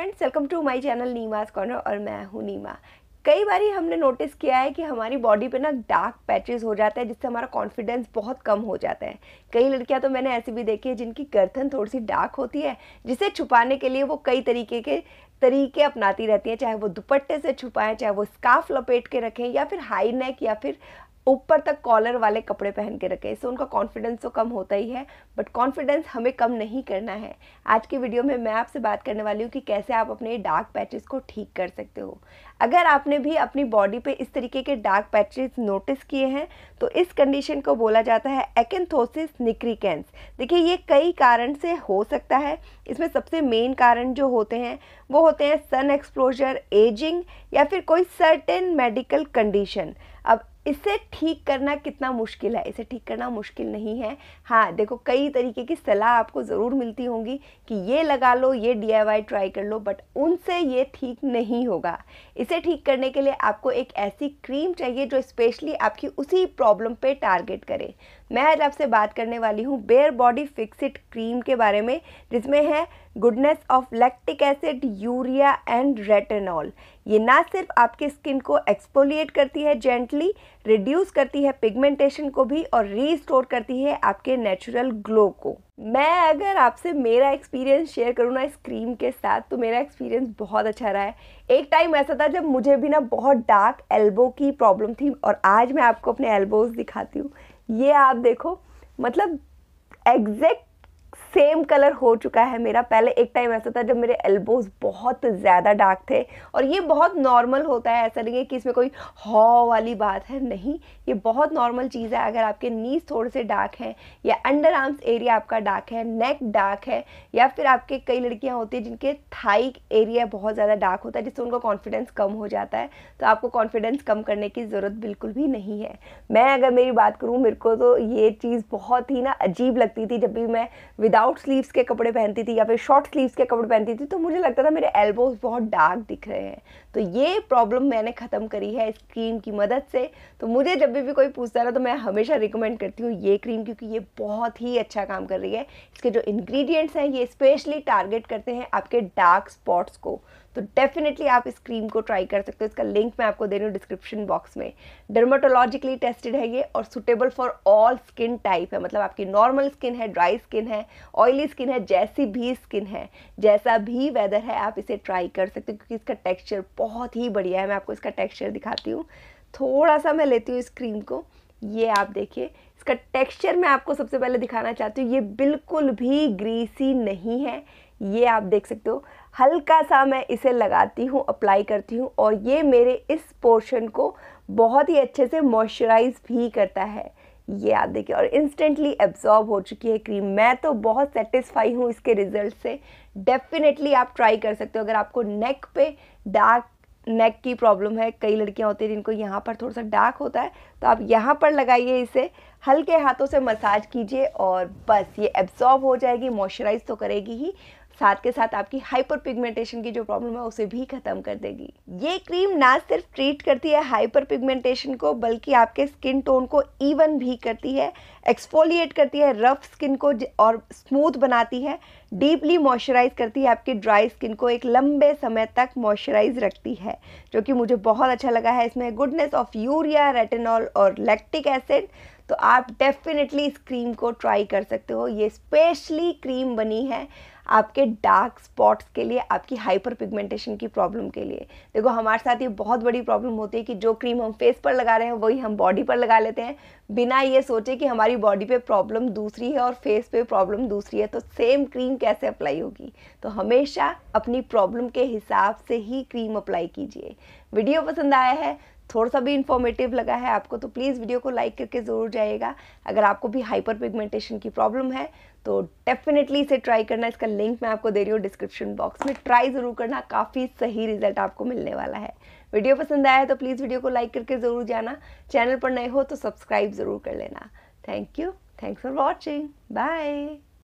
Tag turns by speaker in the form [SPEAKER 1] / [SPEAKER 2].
[SPEAKER 1] friends welcome to my channel Neema corner और मैं हूँ नीमा कई बार हमने नोटिस किया है कि हमारी बॉडी पे ना डार्क पैचेस हो जाते हैं जिससे हमारा कॉन्फिडेंस बहुत कम हो जाता है कई लड़कियां तो मैंने ऐसी भी देखी है जिनकी गर्थन थोड़ी सी डार्क होती है जिसे छुपाने के लिए वो कई तरीके के तरीके अपनाती रहती हैं चाहे वो दुपट्टे से छुपाएं चाहे वो स्काफ लपेट के रखें या फिर हाई नेक या फिर ऊपर तक कॉलर वाले कपड़े पहन के रखें इससे उनका कॉन्फिडेंस तो कम होता ही है बट कॉन्फिडेंस हमें कम नहीं करना है आज की वीडियो में मैं आपसे बात करने वाली हूँ कि कैसे आप अपने डार्क पैचेस को ठीक कर सकते हो अगर आपने भी अपनी बॉडी पे इस तरीके के डार्क पैचेस नोटिस किए हैं तो इस कंडीशन को बोला जाता है एकेंथोसिस निक्रिकेंस देखिए ये कई कारण से हो सकता है इसमें सबसे मेन कारण जो होते हैं वो होते हैं सन एक्सपोजर एजिंग या फिर कोई सर्टेन मेडिकल कंडीशन अब इसे ठीक करना कितना मुश्किल है इसे ठीक करना मुश्किल नहीं है हाँ देखो कई तरीके की सलाह आपको ज़रूर मिलती होंगी कि ये लगा लो ये डी ट्राई कर लो बट उनसे ये ठीक नहीं होगा इसे ठीक करने के लिए आपको एक ऐसी क्रीम चाहिए जो स्पेशली आपकी उसी प्रॉब्लम पे टारगेट करे मैं आज आपसे बात करने वाली हूँ बेयर बॉडी फिक्सिट क्रीम के बारे में जिसमें है goodness of lactic acid urea and retinol ये ना सिर्फ आपके स्किन को एक्सपोलिएट करती है जेंटली रिड्यूस करती है पिगमेंटेशन को भी और रीस्टोर करती है आपके नेचुरल ग्लो को मैं अगर आपसे मेरा एक्सपीरियंस शेयर करूँ ना इस क्रीम के साथ तो मेरा एक्सपीरियंस बहुत अच्छा रहा है एक टाइम ऐसा था जब मुझे भी ना बहुत डार्क एल्बो की प्रॉब्लम थी और आज मैं आपको अपने एल्बोज दिखाती हूँ ये आप देखो मतलब एग्जैक्ट सेम कलर हो चुका है मेरा पहले एक टाइम ऐसा था जब मेरे एल्बोज बहुत ज़्यादा डार्क थे और ये बहुत नॉर्मल होता है ऐसा नहीं है कि इसमें कोई हॉ वाली बात है नहीं ये बहुत नॉर्मल चीज़ है अगर आपके नीज थोड़े से डार्क हैं या अंडर आर्म्स एरिया आपका डार्क है नेक डार्क है या फिर आपके कई लड़कियाँ होती हैं जिनके थाई एरिया बहुत ज़्यादा डार्क होता है जिससे उनका कॉन्फिडेंस कम हो जाता है तो आपको कॉन्फिडेंस कम करने की ज़रूरत बिल्कुल भी नहीं है मैं अगर मेरी बात करूँ मेरे को तो ये चीज़ बहुत ही ना अजीब लगती थी जब भी मैं विदाउट विदाउट स्लीव्स के कपड़े पहनती थी या फिर शॉर्ट स्लीव्स के कपड़े पहनती थी तो मुझे लगता था मेरे एल्बोज बहुत डार्क दिख रहे हैं तो ये प्रॉब्लम मैंने ख़त्म करी है इस क्रीम की मदद से तो मुझे जब भी, भी कोई पूछता ना तो मैं हमेशा रिकमेंड करती हूँ ये क्रीम क्योंकि ये बहुत ही अच्छा काम कर रही है इसके जो इन्ग्रीडियंट्स हैं ये स्पेशली टारगेट करते हैं आपके डार्क स्पॉट्स को तो डेफिनेटली आप इस क्रीम को ट्राई कर सकते हो इसका लिंक मैं आपको दे रही हूँ डिस्क्रिप्शन बॉक्स में डर्माटोलॉजिकली टेस्टेड है ये और suitable for all skin type है मतलब आपकी नॉर्मल स्किन है ड्राई स्किन है ऑयली स्किन है जैसी भी स्किन है जैसा भी वेदर है आप इसे ट्राई कर सकते हो क्योंकि इसका टेक्स्चर बहुत ही बढ़िया है मैं आपको इसका टेक्स्चर दिखाती हूँ थोड़ा सा मैं लेती हूँ इस क्रीम को ये आप देखिए इसका टेक्स्चर मैं आपको सबसे पहले दिखाना चाहती हूँ ये बिल्कुल भी ग्रीसी नहीं है ये आप देख सकते हो हल्का सा मैं इसे लगाती हूँ अप्लाई करती हूँ और ये मेरे इस पोर्शन को बहुत ही अच्छे से मॉइस्चराइज भी करता है ये आप देखिए और इंस्टेंटली एब्जॉर्ब हो चुकी है क्रीम मैं तो बहुत सेटिस्फाई हूँ इसके रिज़ल्ट से डेफिनेटली आप ट्राई कर सकते हो अगर आपको नेक पे डार्क नेक की प्रॉब्लम है कई लड़कियाँ होती हैं जिनको यहाँ पर थोड़ा सा डार्क होता है तो आप यहाँ पर लगाइए इसे हल्के हाथों से मसाज कीजिए और बस ये एब्जॉर्ब हो जाएगी मॉइस्चराइज तो करेगी ही साथ के साथ आपकी हाइपर पिगमेंटेशन की जो प्रॉब्लम है उसे भी खत्म कर देगी ये क्रीम ना सिर्फ ट्रीट करती है हाइपर पिगमेंटेशन को बल्कि आपके स्किन टोन को इवन भी करती है एक्सफोलिएट करती है रफ स्किन को और स्मूथ बनाती है डीपली मॉइस्चराइज करती है आपकी ड्राई स्किन को एक लंबे समय तक मॉइस्चराइज रखती है जो कि मुझे बहुत अच्छा लगा है इसमें गुडनेस ऑफ यूरिया रेटेनॉल और लैक्टिक एसिड तो आप डेफिनेटली इस क्रीम को ट्राई कर सकते हो ये स्पेशली क्रीम बनी है आपके डार्क स्पॉट्स के लिए आपकी हाइपर पिगमेंटेशन की प्रॉब्लम के लिए देखो हमारे साथ ये बहुत बड़ी प्रॉब्लम होती है कि जो क्रीम हम फेस पर लगा रहे हैं वही हम बॉडी पर लगा लेते हैं बिना ये सोचे कि हमारी बॉडी पे प्रॉब्लम दूसरी है और फेस पे प्रॉब्लम दूसरी है तो सेम क्रीम कैसे अप्लाई होगी तो हमेशा अपनी प्रॉब्लम के हिसाब से ही क्रीम अप्लाई कीजिए वीडियो पसंद आया है थोड़ा सा भी इन्फॉर्मेटिव लगा है आपको तो प्लीज़ वीडियो को लाइक करके ज़रूर जाइएगा अगर आपको भी हाइपर पिगमेंटेशन की प्रॉब्लम है तो डेफिनेटली इसे ट्राई करना इसका लिंक मैं आपको दे रही हूँ डिस्क्रिप्शन बॉक्स में ट्राई ज़रूर करना काफ़ी सही रिजल्ट आपको मिलने वाला है वीडियो पसंद आया तो प्लीज़ वीडियो को लाइक करके ज़रूर जाना चैनल पर नए हो तो सब्सक्राइब ज़रूर कर लेना thank you thanks for watching bye